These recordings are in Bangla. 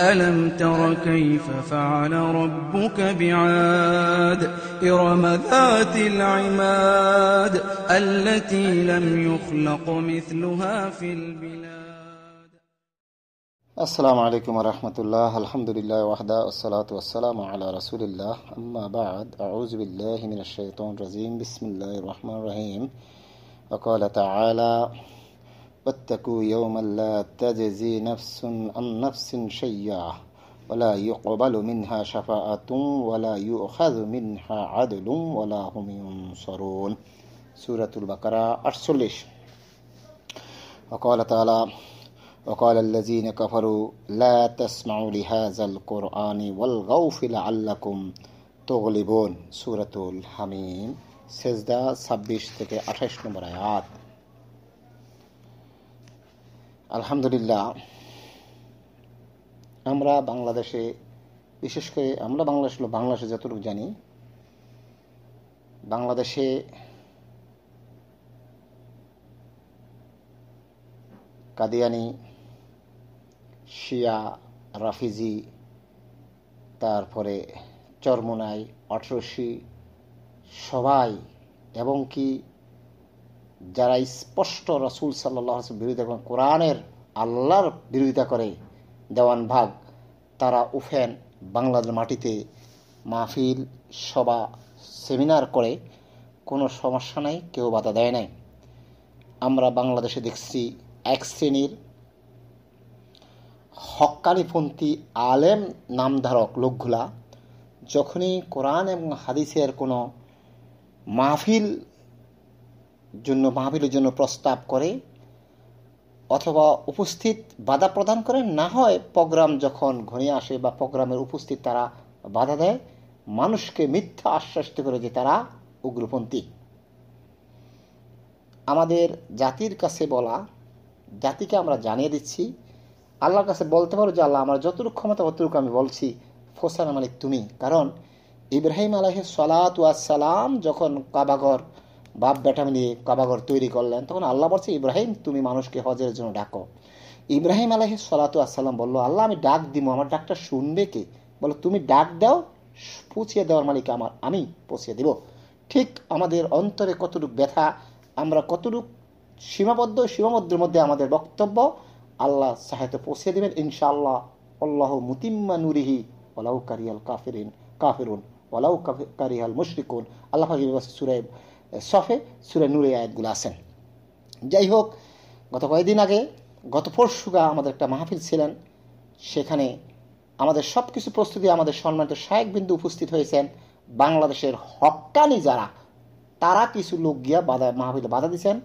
ألم تر كيف فعل ربك بعاد إرم ذات العماد التي لم يخلق مثلها في البلاد السلام عليكم ورحمة الله الحمد لله وحده والصلاة والسلام على رسول الله أما بعد أعوذ بالله من الشيطان الرجيم بسم الله الرحمن الرحيم وقال تعالى واتقوا يوما لا تجزي نفس عن نفس شيئا ولا يقبل منها شفاعة ولا يؤخذ منها عدل ولا هم ينصرون سورة البقرة أرسلش وقال تعالى وقال الذين كفروا لا تسمعوا لهذا القرآن والغوف لعلكم تغلبون سورة الحميم سجدة 26 থেকে 28 আলহামদুলিল্লাহ আমরা বাংলাদেশে বিশেষ করে আমরা বাংলাদেশ বাংলাদেশে যতটুকু জানি বাংলাদেশে কাদিয়ানি শিয়া রাফিজি তারপরে চরমোনাই অঠরশি সবাই এবং কি যারা স্পষ্ট রসুল সাল্লাহ বিরোধিতা করেন কোরআনের আল্লাহর বিরোধিতা করে দেওয়ান ভাগ তারা উফেন বাংলার মাটিতে মাহফিল সভা সেমিনার করে কোনো সমস্যা নাই কেউ বাধা দেয় নাই আমরা বাংলাদেশে দেখছি এক শ্রেণীর হকালিপন্থী আলেম নামধারক লোকগুলা যখনই কোরআন এবং হাদিসের কোনো মাহফিল জন্য মাহবিলের জন্য প্রস্তাব করে অথবা উপস্থিত বাধা প্রদান করে না হয় প্রোগ্রাম যখন ঘনিয়ে আসে বা প্রোগ্রামের উপস্থিত তারা বাধা দেয় মানুষকে মিথ্যা আশ্বাস করে যে তারা উগ্রপন্থী আমাদের জাতির কাছে বলা জাতিকে আমরা জানিয়ে দিচ্ছি আল্লাহর কাছে বলতে পারো যে আল্লাহ আমার যতটুকু ক্ষমতা অতটুকু আমি বলছি ফোসান মালিক মানে তুমি কারণ ইব্রাহিম আলহ সালাত সালাম যখন কাবাগর বাপ বেটা মিলিয়ে কাবাঘর তৈরি করলেন তখন আল্লাহ বলছে ইব্রাহিম তুমি মানুষকে হজের জন্য ডাকো ইব্রাহিম আলহ সালাতু আসসালাম বললো আল্লাহ আমি ডাক দিব আমার ডাকটা শুনবে কে বলো তুমি ডাক দাও পুছিয়ে দেওয়ার মালিক আমার আমি পুছিয়ে দেব ঠিক আমাদের অন্তরে কতটুক ব্যথা আমরা কতটুক সীমাবদ্ধ সীমাবদ্ধের মধ্যে আমাদের বক্তব্য আল্লাহ সাহেতে পৌঁছে দেবেন ইনশাআল্লাহ আল্লাহ মুতিম্মা নুরিহি ওলাউ কারিয়াল কাফিরিন কাফিরুন ওলাউ কারিয়াল মুশরিকুন আল্লাহ সুরেব সফে সুরে নূরে আয়াতগুলো আছেন যাই হোক গত কয়েকদিন আগে গত পরশুগা আমাদের একটা মাহফিল ছিলেন সেখানে আমাদের সব কিছু প্রস্তুতি আমাদের সম্মানিত শায়েক বিন্দু উপস্থিত হয়েছেন বাংলাদেশের হকানি যারা তারা কিছু লোক গিয়া বাধা মাহফিলে বাধা দিয়েছেন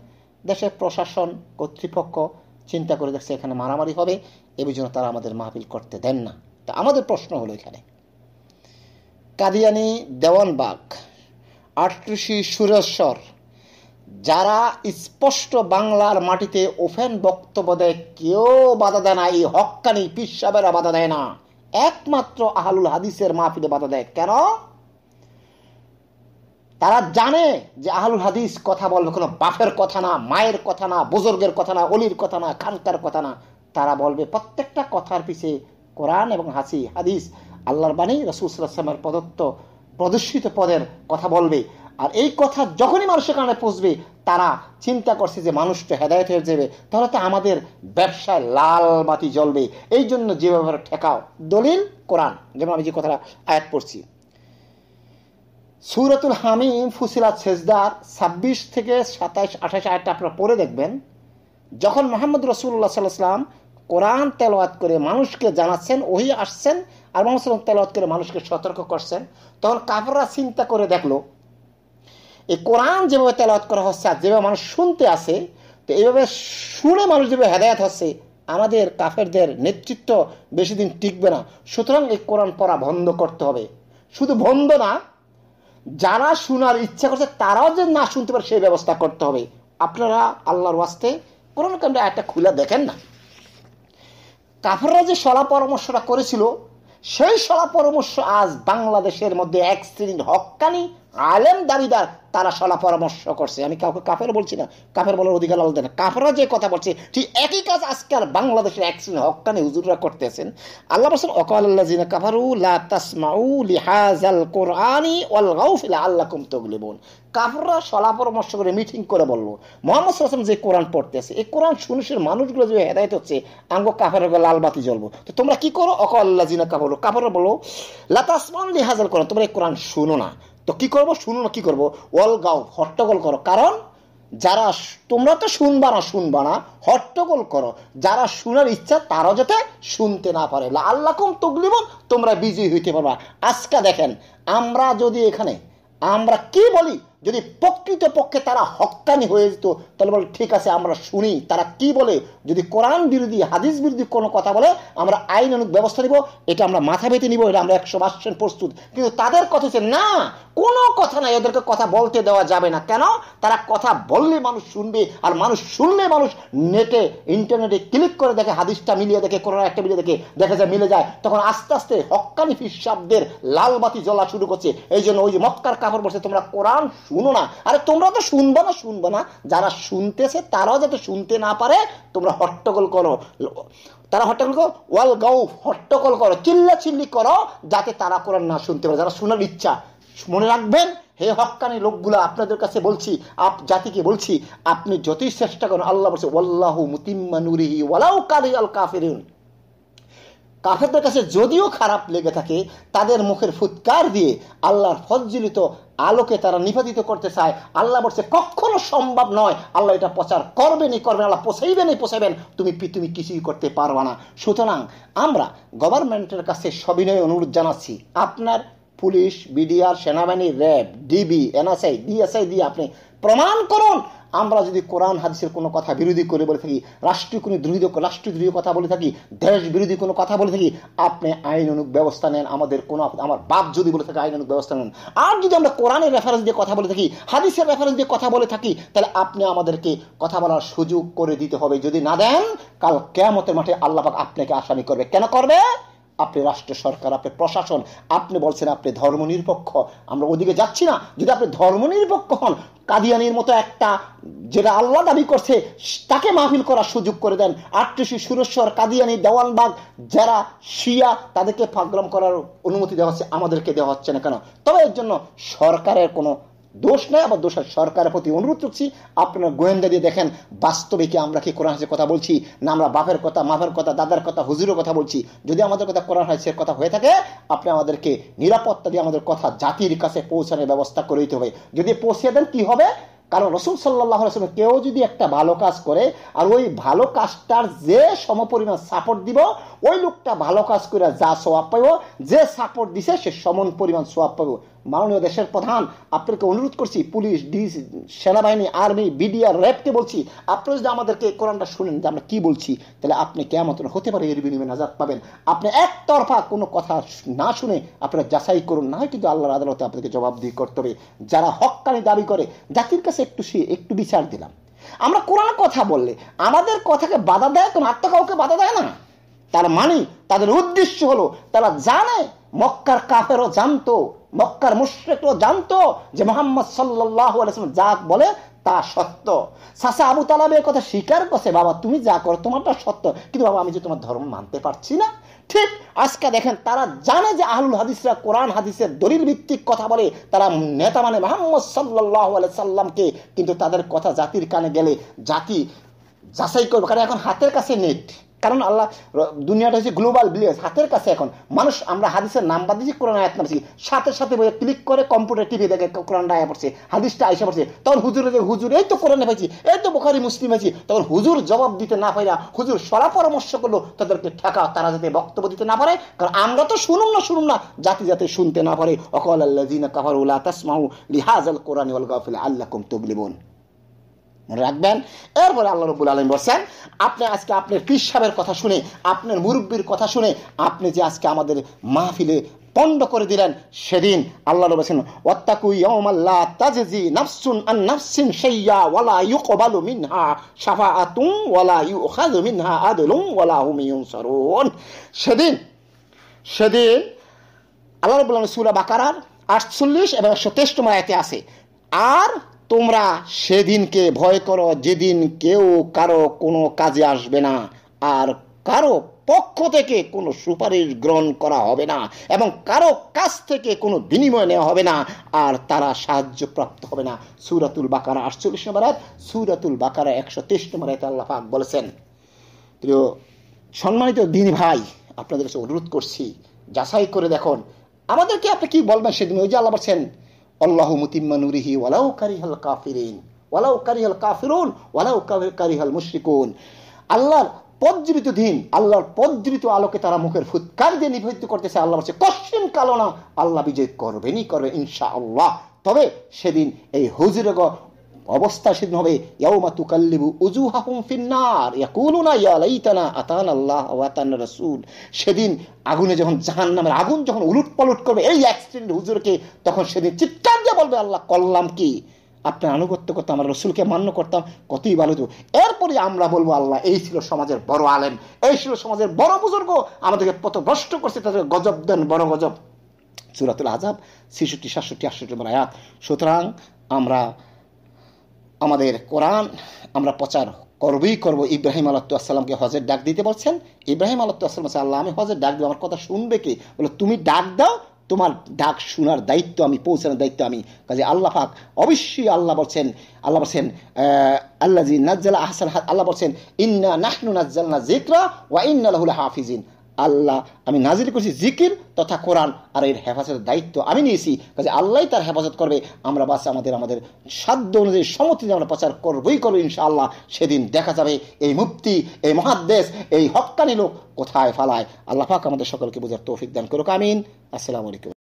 দেশের প্রশাসন কর্তৃপক্ষ চিন্তা করে দেখছে এখানে মারামারি হবে এ জন্য তারা আমাদের মাহফিল করতে দেন না তা আমাদের প্রশ্ন হলো এখানে কাদিয়ানি দেওয়ানবাগ আটটুসি সুরেশ্বর যারা স্পষ্ট বাংলার মাটিতে ওফেন বক্তব্য দেয় কেউ বাধা দেয় না এই হকানি পিসাবেরা বাধা দেয় না একমাত্র আহলুল হাদিসের মাহফিলে বাধা দেয় কেন তারা জানে যে আহলুল হাদিস কথা বলবে কোনো বাপের কথা না মায়ের কথা না বুজুর্গের কথা না অলির কথা না খানকার কথা না তারা বলবে প্রত্যেকটা কথার পিছিয়ে কোরআন এবং হাসি হাদিস আল্লাহর বাণী রসুল সাল্লামের প্রদত্ত প্রদর্শিত পদের কথা বলবে আর এই কথা যখনই মানুষের কানে পুষবে তারা চিন্তা করছে যে মানুষটা হেদায়ত হয়ে যাবে তাহলে তো আমাদের ব্যবসায় লাল মাটি জ্বলবে এই জন্য যে ব্যবহার ঠেকাও দলিল কোরআন যেমন আমি যে কথাটা আয়াত পড়ছি সুরাতুল হামিম ফুসিলাত সেজদার ছাব্বিশ থেকে সাতাশ আঠাশ আয়াতটা আপনারা পড়ে দেখবেন যখন মোহাম্মদ রসুল্লাহ সাল্লাহ সাল্লাম কোরআন তেলওয়াত করে মানুষকে জানাচ্ছেন ওই আসছেন আর মানুষ তেলওয়াত করে মানুষকে সতর্ক করছেন তখন কাপড়রা চিন্তা করে দেখলো এই কোরআন যেভাবে তেলাওয়াত করা হচ্ছে আর যেভাবে মানুষ শুনতে আসে তো এইভাবে শুনে মানুষ যেভাবে হেদায়াত হচ্ছে আমাদের কাফেরদের নেতৃত্ব বেশি দিন টিকবে না সুতরাং এই কোরআন পড়া বন্ধ করতে হবে শুধু বন্ধ না যারা শোনার ইচ্ছা করছে তারাও যে না শুনতে পারে সেই ব্যবস্থা করতে হবে আপনারা আল্লাহর ওয়াস্তে কোরআন কামরা একটা খুলে দেখেন না কাফেররা যে সলা পরামর্শটা করেছিল সেই সলা পরামর্শ আজ বাংলাদেশের মধ্যে এক শ্রেণীর হকানি আলেম দাবিদার তারা সলা পরামর্শ করছে আমি কাউকে কাফের বলছি না কাফের বলার অধিকার আলাদা না কাফেরা যে কথা বলছে ঠিক একই কাজ আজকাল বাংলাদেশের এক শ্রেণী হকানি হুজুররা করতেছেন আল্লাহ বলছেন অকাল আল্লাহ জিনা কাফারু লা তাসমাউ লিহাজাল কোরআনি ওয়াল গাউফিলা আল্লাহ কুম তগলিবুন কাফেররা সলা পরামর্শ করে মিটিং করে বলল মোহাম্মদ সাল্লাম যে কোরআন পড়তেছে এই কোরআন শুনুষের মানুষগুলো যে হেদায়ত হচ্ছে আঙ্গ কাফের লাল বাতি জ্বলবো তো তোমরা কি করো অকাল্লা জিনা কাপড় কাফেররা বলো লাতাসমান লিহাজাল কোরআন তোমরা এই কোরআন শুনো না তো কি করব শুনো না কী করবো অলগাও হট্টগোল করো কারণ যারা তোমরা তো শুনবা না শুনবা না হট্টগোল করো যারা শোনার ইচ্ছা তারাও যাতে শুনতে না পারে আল্লাহম তগলিবন তোমরা বিজয়ী হইতে পারবা আজকে দেখেন আমরা যদি এখানে আমরা কি বলি যদি প্রকৃতপক্ষে তারা হকানি হয়ে যেত তাহলে বলে ঠিক আছে আমরা শুনি তারা কি বলে যদি কোরআন বিরোধী হাদিস বিরোধী কোনো কথা বলে আমরা আইন অনুক ব্যবস্থা নিব এটা আমরা মাথা পেতে নিব এটা আমরা একশো পার্সেন্ট প্রস্তুত কিন্তু তাদের কথা হচ্ছে না কোনো কথা নাই ওদেরকে কথা বলতে দেওয়া যাবে না কেন তারা কথা বললে মানুষ শুনবে আর মানুষ শুনলে মানুষ নেটে ইন্টারনেটে ক্লিক করে দেখে হাদিসটা মিলিয়ে দেখে কোনো একটা মিলিয়ে দেখে দেখা যায় মিলে যায় তখন আস্তে আস্তে হকানি ফির শব্দের লাল বাতি জ্বলা শুরু করছে এই জন্য ওই যে মক্কার কাপড় বসে তোমরা কোরআন শুনো না আরে তোমরা তো শুনবো না শুনবো না যারা শুনতেছে তারাও যাতে শুনতে না পারে তোমরা হট্টগোল করো তারা হট্টগোল করো ওয়াল গাউ হট্টগোল করো চিল্লা চিল্লি করো যাতে তারা কোরআন না শুনতে পারে যারা শোনার ইচ্ছা মনে রাখবেন হে হকানি লোকগুলো আপনাদের কাছে বলছি আপ জাতিকে বলছি আপনি যতই চেষ্টা করেন আল্লাহ বলছে ওয়াল্লাহ মুতিম্মা নুরিহি ওয়ালাউ কারি আল কাফিরুন কাফেরদের কাছে যদিও খারাপ লেগে থাকে তাদের মুখের ফুৎকার দিয়ে আল্লাহর ফজ্জিলিত আলোকে তারা নিবেদিত করতে চায় আল্লাহ বলছে কখনো সম্ভব নয় আল্লাহ এটা প্রচার করবেনই করবেন আল্লাহ পোষাইবেনই পোষাইবেন তুমি তুমি কিছুই করতে পারবে না সুতরাং আমরা গভর্নমেন্টের কাছে সবিনয় অনুরোধ জানাচ্ছি আপনার পুলিশ বিডিআর সেনাবাহিনী র্যাব ডিবি এনএসআই ডিএসআই দিয়ে আপনি প্রমাণ করুন আমরা যদি কোরআন হাদিসের কোনো কথা বিরোধী করে বলে থাকি রাষ্ট্রীয় কোনো রাষ্ট্রীয় রাষ্ট্রদ্রোহী কথা বলে থাকি দেশ বিরোধী কোনো কথা বলে থাকি আপনি আইন অনুক ব্যবস্থা নেন আমাদের কোনো আমার বাপ যদি বলে থাকে আইন অনুক ব্যবস্থা নেন আর যদি আমরা কোরআনের রেফারেন্স দিয়ে কথা বলে থাকি হাদিসের রেফারেন্স দিয়ে কথা বলে থাকি তাহলে আপনি আমাদেরকে কথা বলার সুযোগ করে দিতে হবে যদি না দেন কাল কেমতের মাঠে আল্লাহ আপনাকে আসামি করবে কেন করবে আপনি রাষ্ট্র সরকার আপনি প্রশাসন আপনি বলছেন আপনি ধর্মনিরপেক্ষ আমরা ওদিকে যাচ্ছি না যদি আপনি ধর্মনিরপেক্ষ হন কাদিয়ানির মতো একটা যেটা আল্লাহ দাবি করছে তাকে মাহফিল করার সুযোগ করে দেন আটটিশি সুরেশ্বর কাদিয়ানি দেওয়ানবাগ যারা শিয়া তাদেরকে ফাগ্রাম করার অনুমতি দেওয়া হচ্ছে আমাদেরকে দেওয়া হচ্ছে না কেন তবে এর জন্য সরকারের কোনো দোষ নয় আবার দোষ সরকারের প্রতি অনুরোধ করছি আপনারা গোয়েন্দা দিয়ে দেখেন বাস্তবে কি আমরা কি কোরআন হাসের কথা বলছি না আমরা বাপের কথা মাফের কথা দাদার কথা হুজুরের কথা বলছি যদি আমাদের কথা কোরআন হাসের কথা হয়ে থাকে আপনি আমাদেরকে নিরাপত্তা দিয়ে আমাদের কথা জাতির কাছে পৌঁছানোর ব্যবস্থা করে দিতে হবে যদি পৌঁছে দেন কি হবে কারণ রসুল সাল্লাহ রসুল কেউ যদি একটা ভালো কাজ করে আর ওই ভালো কাজটার যে সমপরিমাণ সাপোর্ট দিব ওই লোকটা ভালো কাজ করে যা সোয়াব পাইব যে সাপোর্ট দিছে সে সমন পরিমাণ সোয়াব পাইব মাননীয় দেশের প্রধান আপনাকে অনুরোধ করছি পুলিশ ডিজি সেনাবাহিনী আর্মি বিডিআর র্যাবকে বলছি আপনি যদি আমাদেরকে কোরআনটা শুনেন যে আমরা কি বলছি তাহলে আপনি কেমন হতে পারে এর বিনিময়ে নাজাদ পাবেন আপনি একতরফা কোনো কথা না শুনে আপনারা যাচাই করুন না হয় কিন্তু আল্লাহর আদালতে আপনাকে জবাবদিহি করতে হবে যারা হককানি দাবি করে জাতির কাছে একটু সে একটু বিচার দিলাম আমরা কোরআন কথা বললে আমাদের কথাকে বাধা দেয় কোনো আত্মা কাউকে বাধা দেয় না তার মানে তাদের উদ্দেশ্য হলো তারা জানে মক্কার কাফেরও জানতো মক্কার মুশ্রেকও জানতো যে মোহাম্মদ সাল্লাহ আলাইসলাম যা বলে তা সত্য সাসা আবু তালাবের কথা স্বীকার করছে বাবা তুমি যা করো তোমারটা সত্য কিন্তু বাবা আমি যে তোমার ধর্ম মানতে পারছি না ঠিক আজকে দেখেন তারা জানে যে আহলুল হাদিসরা কোরআন হাদিসের দলিল ভিত্তিক কথা বলে তারা নেতা মানে মোহাম্মদ সাল্লাহ সাল্লামকে কিন্তু তাদের কথা জাতির কানে গেলে জাতি যাচাই করবে কারণ এখন হাতের কাছে নেট কারণ আল্লাহ দুনিয়াটা হচ্ছে গ্লোবাল ভিলেজ হাতের কাছে এখন মানুষ আমরা হাদিসের নাম বাদ দিয়েছি কোরআন আয়াত নামছি সাথে সাথে বই ক্লিক করে কম্পিউটার টিভি দেখে কোরআনটা আয়া পড়ছে হাদিসটা আয়সা পড়ছে তখন হুজুর যে হুজুর এই তো কোরআনে পাইছি এই তো বোখারি মুসলিম আছি তখন হুজুর জবাব দিতে না পাইরা হুজুর সরা পরামর্শ করলো তাদেরকে ঠেকা তারা যাতে বক্তব্য দিতে না পারে কারণ আমরা তো শুনুন না শুনুন না জাতি জাতি শুনতে না পারে অকল আল্লাহ জিনা কাফার উল্লাহ তাসমাউ লিহাজ আল কোরআন আল্লাহ কুম তবলিবন মনে রাখবেন এরপরে আল্লাহ রবুল আলম বলছেন আপনি আজকে আপনার পীর কথা শুনে আপনার মুরব্বীর কথা শুনে আপনি যে আজকে আমাদের মাহফিলে পণ্ড করে দিলেন সেদিন আল্লাহ বলেছেন ওয়াত্তাকু আল্লাহ তাজজি নাফসুন আন নাফসিন শাইয়া ওয়ালা ইউ ইউকবালু মিনহা আতুম ওয়ালা ইউ ইউখাযু মিনহা আদলুন ওয়ালা হুম ইউনসারুন সেদিন সেদিন আল্লাহ রাব্বুল আলামিন সূরা বাকারার 48 এবং 123 নম্বর আয়াতে আছে আর তোমরা সেদিনকে ভয় করো যেদিন কেউ কারো কোনো কাজে আসবে না আর কারো পক্ষ থেকে কোনো সুপারিশ গ্রহণ করা হবে না এবং কারো কাছ থেকে কোনো বিনিময় নেওয়া হবে না আর তারা সাহায্য প্রাপ্ত হবে না সুরাতুল বাকারা আটচল্লিশ নম্বর আয়াত সুরাতুল বাকারা একশো তেইশ নম্বর আয়াত আল্লাহ পাক বলেছেন প্রিয় সম্মানিত দিন ভাই আপনাদের কাছে অনুরোধ করছি যাচাই করে দেখুন আমাদেরকে আপনি কি বলবেন সেদিন ওই যে আল্লাহ বলছেন আল্লাহ মুতিম্মানুরিহি ওয়ালাউ কারিহাল কাফিরিন ওয়ালাউ কারিহাল কাফিরুন ওয়ালাউ কারিহাল মুশরিকুন আল্লাহর পজ্জীবিত দিন আল্লাহর পজ্জীবিত আলোকে তারা মুখের ফুৎকার দিয়ে নিবেদিত করতেছে আল্লাহ বলছে কশ্চিন কালো না আল্লাহ বিজয় করবেনই করবে ইনশা আল্লাহ তবে সেদিন এই হুজুরগ অবস্থা সেদিন হবে ইয়াউমা তুকাল্লিবু উজুহাহুম ফিন্নার ইয়াকুলুনা ইয়া লাইতানা আতান আল্লাহ ওয়া আতান রাসূল সেদিন আগুনে যখন জাহান্নামের আগুন যখন উলুট পালুট করবে এই অ্যাক্সিডেন্ট হুজুরকে তখন সেদিন চিৎকার দিয়ে বলবে আল্লাহ করলাম কি আপনি আনুগত্য করতাম আমরা রসুলকে মান্য করতাম কতই ভালো তো এরপরে আমরা বলবো আল্লাহ এই ছিল সমাজের বড় আলেম এই ছিল সমাজের বড় বুজুর্গ আমাদেরকে ভ্রষ্ট করছে তাদের গজব দেন বড় গজব সুরাতুল আজাব ছেষট্টি সাতষট্টি আটষট্টি আয়াত সুতরাং আমরা আমাদের কোরআন আমরা প্রচার করবই করব ইব্রাহিম আসসালামকে হজের ডাক দিতে বলছেন ইব্রাহিম আলাত্তুয়াসাল্লাম আল্লাহ আমি হজের ডাক দিব আমার কথা শুনবে কি বলে তুমি ডাক দাও তোমার ডাক শোনার দায়িত্ব আমি পৌঁছানোর দায়িত্ব আমি কাজে আল্লাহ পাক অবশ্যই আল্লাহ বলছেন আল্লাহ বলছেন আল্লাহ জি নাজ্জাল আহসান আল্লাহ বলছেন ইন্না নাহনু না জিকরা ওয়া ইন্না লাহুল হাফিজিন আল্লাহ আমি নাজির করছি জিকির তথা কোরআন আর এর হেফাজতের দায়িত্ব আমি নিয়েছি কাজে আল্লাহ তার হেফাজত করবে আমরা বাস আমাদের আমাদের সাধ্য অনুযায়ী সমর্থিত আমরা প্রচার করবই করবো ইনশাআল্লাহ সেদিন দেখা যাবে এই মুক্তি এই মহাদ্দেশ এই হকানি লোক কোথায় ফালায় আল্লাহাক আমাদের সকলকে বোঝার তৌফিক দান করুক আমিন আসসালামু আলাইকুম